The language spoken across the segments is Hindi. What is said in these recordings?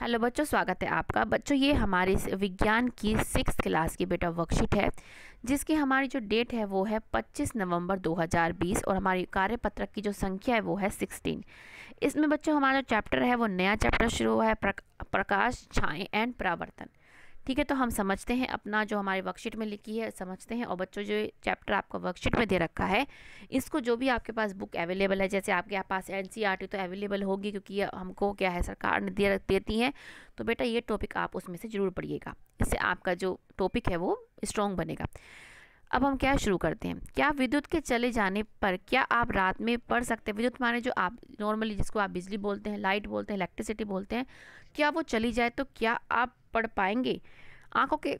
हेलो बच्चों स्वागत है आपका बच्चों ये हमारे विज्ञान की सिक्स क्लास की बेटा वर्कशीट है जिसकी हमारी जो डेट है वो है 25 नवंबर 2020 और हमारी कार्यपत्रक की जो संख्या है वो है 16 इसमें बच्चों हमारा जो चैप्टर है वो नया चैप्टर शुरू हुआ है प्रकाश छाए एंड परावर्तन ठीक है तो हम समझते हैं अपना जो हमारे वर्कशीट में लिखी है समझते हैं और बच्चों जो चैप्टर आपका वर्कशीट में दे रखा है इसको जो भी आपके पास बुक अवेलेबल है जैसे आपके पास एन e तो अवेलेबल होगी क्योंकि हमको क्या है सरकार ने दे देती है तो बेटा ये टॉपिक आप उसमें से ज़रूर पढ़िएगा इससे आपका जो टॉपिक है वो स्ट्रॉन्ग बनेगा अब हम क्या शुरू करते हैं क्या विद्युत के चले जाने पर क्या आप रात में पढ़ सकते हैं विद्युत माने जो आप नॉर्मली जिसको आप बिजली बोलते हैं लाइट बोलते हैं इलेक्ट्रिसिटी बोलते हैं क्या वो चली जाए तो क्या आप पढ़ पाएंगे आंखों के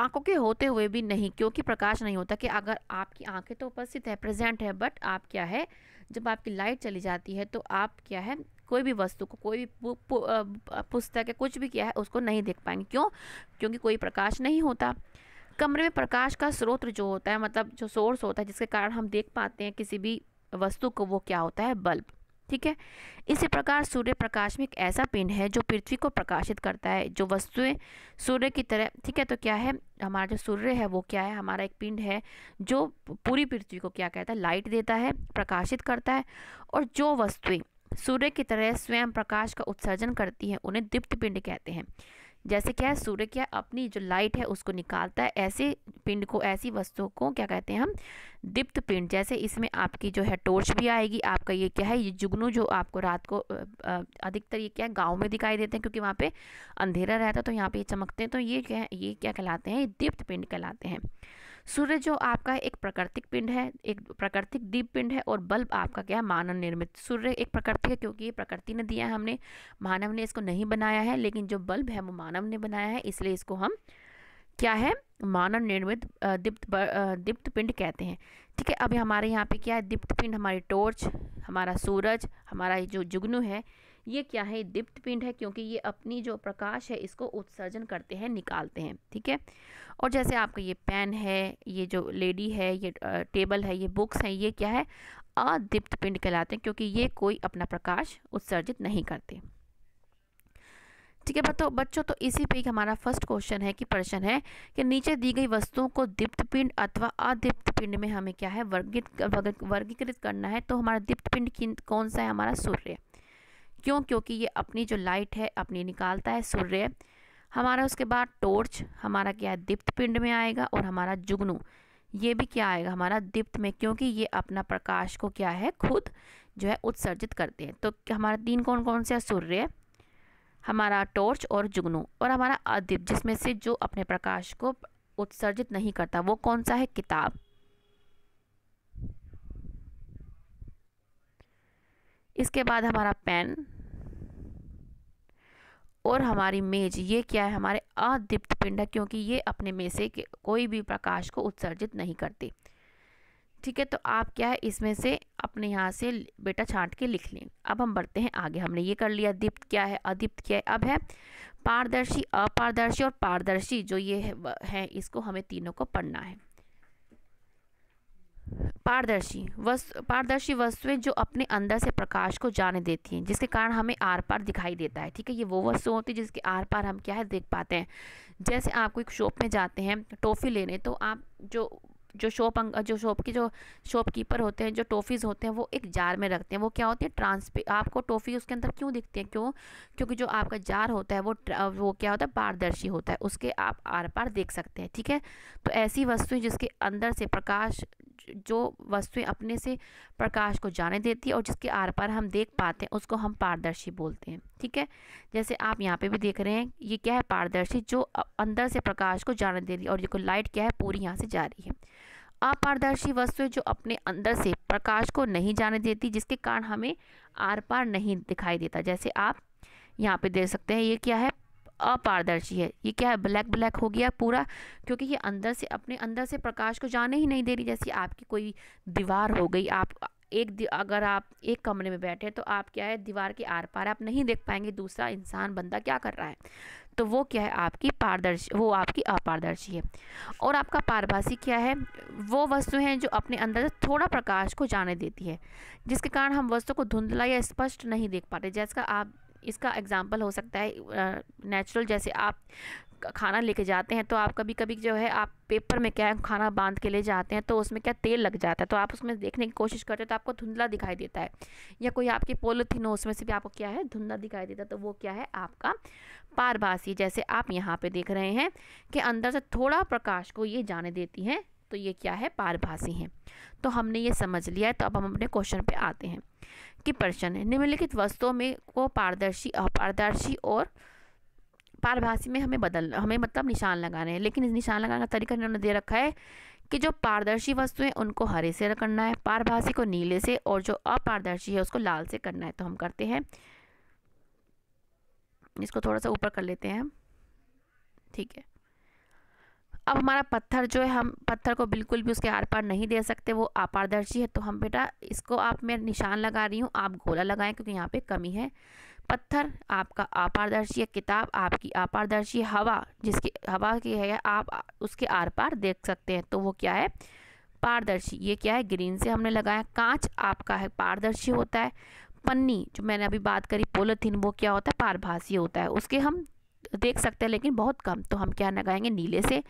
आंखों के होते हुए भी नहीं क्योंकि प्रकाश नहीं होता कि अगर आपकी आंखें तो उपस्थित है प्रेजेंट है बट आप क्या है जब आपकी लाइट चली जाती है तो आप क्या है कोई भी वस्तु को कोई भी पुस्तक है कुछ भी क्या है उसको नहीं देख पाएंगे क्यों क्योंकि कोई प्रकाश नहीं होता कमरे में प्रकाश का स्रोत जो होता है मतलब जो सोर्स होता है जिसके कारण हम देख पाते हैं किसी भी वस्तु को वो क्या होता है बल्ब ठीक है इसी प्रकार सूर्य प्रकाश में एक ऐसा पिंड है जो पृथ्वी को प्रकाशित करता है जो वस्तुएं सूर्य की तरह ठीक है तो क्या है हमारा जो सूर्य है वो क्या है हमारा एक पिंड है जो पूरी पृथ्वी को क्या कहता है लाइट देता है प्रकाशित करता है और जो वस्तुएं सूर्य की तरह स्वयं प्रकाश का उत्सर्जन करती हैं उन्हें दीप्त पिंड कहते हैं जैसे क्या है सूर्य क्या अपनी जो लाइट है उसको निकालता है ऐसे पिंड को ऐसी वस्तुओं को क्या कहते हैं हम दीप्त पिंड जैसे इसमें आपकी जो है टोर्च भी आएगी आपका ये क्या है ये जुगनू जो आपको रात को अधिकतर ये क्या है गाँव में दिखाई देते हैं क्योंकि वहाँ पे अंधेरा रहता है तो यहाँ पे ये चमकते हैं तो ये क्या ये क्या कहलाते हैं ये दीप्त पिंड कहलाते हैं सूर्य जो आपका एक प्राकृतिक पिंड है एक प्राकृतिक दीप पिंड है और बल्ब आपका क्या है मानव निर्मित सूर्य एक प्रकृति है क्योंकि ये प्रकृति ने दिया है हमने मानव ने इसको नहीं बनाया है लेकिन जो बल्ब है वो मानव ने बनाया है इसलिए इसको हम क्या है मानव निर्मित दीप्त दीप्त पिंड कहते हैं ठीक है अभी हमारे यहाँ पे क्या है दीप्त पिंड हमारी टॉर्च हमारा सूरज हमारा जो जुगनू है ये क्या है दीप्त पिंड है क्योंकि ये अपनी जो प्रकाश है इसको उत्सर्जन करते हैं निकालते हैं ठीक है और जैसे आपका ये पेन है ये जो लेडी है ये टेबल है ये बुक्स हैं ये क्या है अदीप्त पिंड कहलाते हैं क्योंकि ये कोई अपना प्रकाश उत्सर्जित नहीं करते ठीक है बताओ बच्चों तो इसी पे हमारा फर्स्ट क्वेश्चन है कि प्रश्न है कि नीचे दी गई वस्तुओं को दीप्त पिंड अथवा अदीप्त पिंड में हमें क्या है वर्गित वर्गीकृत करना है तो हमारा दीप्त पिंड कौन सा है हमारा सूर्य क्यों क्योंकि ये अपनी जो लाइट है अपनी निकालता है सूर्य हमारा उसके बाद टॉर्च हमारा क्या है दीप्त पिंड में आएगा और हमारा जुगनू ये भी क्या आएगा हमारा दीप्त में क्योंकि ये अपना प्रकाश को क्या है खुद जो है उत्सर्जित करते हैं तो हमारा तीन कौन कौन से है सूर्य हमारा टॉर्च और जुगनू और हमारा अदीप जिसमें से जो अपने प्रकाश को उत्सर्जित नहीं करता वो कौन सा है किताब इसके बाद हमारा पेन और हमारी मेज ये क्या है हमारे अदीप्त पिंड है क्योंकि ये अपने में से कोई भी प्रकाश को उत्सर्जित नहीं करते ठीक है तो आप क्या है इसमें से अपने यहाँ से बेटा छांट के लिख लें अब हम बढ़ते हैं आगे हमने ये कर लिया दीप्त क्या है अदीप्त क्या है अब है पारदर्शी अपारदर्शी और पारदर्शी जो ये है, है इसको हमें तीनों को पढ़ना है पारदर्शी वस्तु पारदर्शी वस्तुएं जो अपने अंदर से प्रकाश को जाने देती हैं जिसके कारण हमें आर पार दिखाई देता है ठीक है ये वो वस्तु होती है जिसके आर पार हम क्या है देख पाते हैं जैसे आपको एक शॉप में जाते हैं टॉफ़ी लेने तो आप जो जो शॉप जो शॉप की जो शॉपकीपर होते हैं जो टॉफ़ीज़ होते हैं वो एक जार में रखते हैं वो क्या होती है ट्रांसपे आपको टॉफ़ी उसके अंदर क्यों दिखती है क्यों क्योंकि जो आपका जार होता है वो वो क्या होता है पारदर्शी होता है उसके आप आर पार देख सकते हैं ठीक है तो ऐसी वस्तुएं जिसके अंदर से प्रकाश जो वस्तुएं अपने से प्रकाश को जाने देती है और जिसके आर पर हम देख पाते हैं उसको हम पारदर्शी बोलते हैं ठीक है जैसे आप यहाँ पे भी देख रहे हैं ये क्या है पारदर्शी जो अंदर से प्रकाश को जाने दे रही है और ये लाइट क्या है पूरी यहाँ से जा रही है अपारदर्शी वस्तुएं जो अपने अंदर से प्रकाश को नहीं जाने देती जिसके कारण हमें आर पार नहीं दिखाई देता जैसे आप यहाँ पे देख सकते हैं ये क्या है अपारदर्शी है ये क्या है ब्लैक ब्लैक हो गया पूरा क्योंकि ये अंदर से अपने अंदर से प्रकाश को जाने ही नहीं दे रही जैसे आपकी कोई दीवार हो गई आप एक अगर आप एक कमरे में बैठे तो आप क्या है दीवार के आर पार आप नहीं देख पाएंगे दूसरा इंसान बंदा क्या कर रहा है तो वो क्या है आपकी पारदर्शी वो आपकी अपारदर्शी है और आपका पारभाषी क्या है वो वस्तु हैं जो अपने अंदर से थोड़ा प्रकाश को जाने देती है जिसके कारण हम वस्तु को धुंधला या स्पष्ट नहीं देख पाते जैसा आप इसका एग्ज़ाम्पल हो सकता है नेचुरल जैसे आप खाना लेके जाते हैं तो आप कभी कभी जो है आप पेपर में क्या है खाना बांध के ले जाते हैं तो उसमें क्या तेल लग जाता है तो आप उसमें देखने की कोशिश करते हैं तो आपको धुंधला दिखाई देता है या कोई आपकी पोलिथिन हो उसमें से भी आपको क्या है धुंधला दिखाई देता है तो वो क्या है आपका पारभासी जैसे आप यहाँ पर देख रहे हैं कि अंदर से थोड़ा प्रकाश को ये जाने देती हैं तो ये क्या है पारभाषी हैं तो हमने ये समझ लिया है तो अब हम अपने क्वेश्चन पे आते हैं कि प्रश्न है निम्नलिखित वस्तुओं में को पारदर्शी अपारदर्शी और पारभाषी में हमें बदल हमें मतलब निशान लगाने हैं लेकिन इस निशान लगाने का तरीका इन्होंने दे रखा है कि जो पारदर्शी वस्तुएं उनको हरे से करना है पारभाषी को नीले से और जो अपारदर्शी है उसको लाल से करना है तो हम करते हैं इसको थोड़ा सा ऊपर कर लेते हैं ठीक है अब हमारा पत्थर जो है हम पत्थर को बिल्कुल भी उसके आर पार नहीं दे सकते वो आपारदर्शी है तो हम बेटा इसको आप मैं निशान लगा रही हूँ आप गोला लगाएं क्योंकि यहाँ पे कमी है पत्थर आपका आपारदर्शी है किताब आपकी आपारदर्शी हवा जिसकी हवा की है आप उसके आर पार देख सकते हैं तो वो क्या है पारदर्शी ये क्या है ग्रीन से हमने लगाया कांच आपका है पारदर्शी होता है पन्नी जो मैंने अभी बात करी पोलोथीन वो क्या होता है पारभासी होता है उसके हम देख सकते हैं लेकिन बहुत कम तो हम क्या लगाएंगे नीले से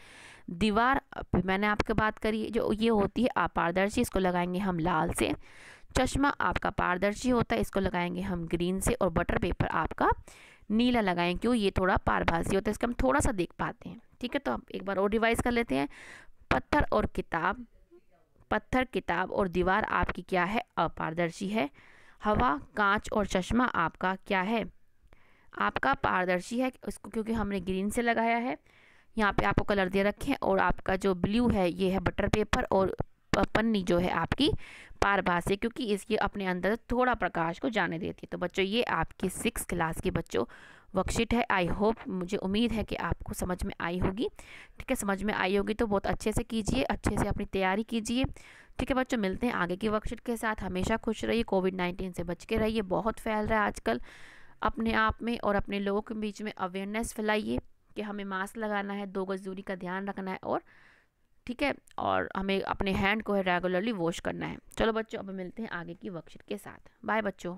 दीवार मैंने आपके बात करी जो ये होती है अपारदर्शी इसको लगाएंगे हम लाल से चश्मा आपका पारदर्शी होता है इसको लगाएंगे हम ग्रीन से और बटर पेपर आपका नीला लगाएंगे क्यों ये थोड़ा पारभासी होता है इसका हम थोड़ा सा देख पाते हैं ठीक है तो आप एक बार और रिवाइज कर लेते हैं पत्थर और किताब पत्थर किताब और दीवार आपकी क्या है अपारदर्शी है हवा कांच और चश्मा आपका क्या है आपका पारदर्शी है इसको क्योंकि हमने ग्रीन से लगाया है यहाँ पे आपको कलर दे रखे हैं और आपका जो ब्लू है ये है बटर पेपर और पन्नी जो है आपकी पारभाष है क्योंकि इसके अपने अंदर थोड़ा प्रकाश को जाने देती है तो बच्चों ये आपकी सिक्स क्लास के बच्चों वर्कशीट है आई होप मुझे उम्मीद है कि आपको समझ में आई होगी ठीक है समझ में आई होगी तो बहुत अच्छे से कीजिए अच्छे से अपनी तैयारी कीजिए ठीक है बच्चों मिलते हैं आगे की वर्कशीट के साथ हमेशा खुश रहिए कोविड नाइन्टीन से बच के रहिए बहुत फैल रहा है आजकल अपने आप में और अपने लोगों के बीच में अवेयरनेस फैलाइए कि हमें मास्क लगाना है दो गज दूरी का ध्यान रखना है और ठीक है और हमें अपने हैंड को है रेगुलरली वॉश करना है चलो बच्चों अब मिलते हैं आगे की वर्कशीट के साथ बाय बच्चों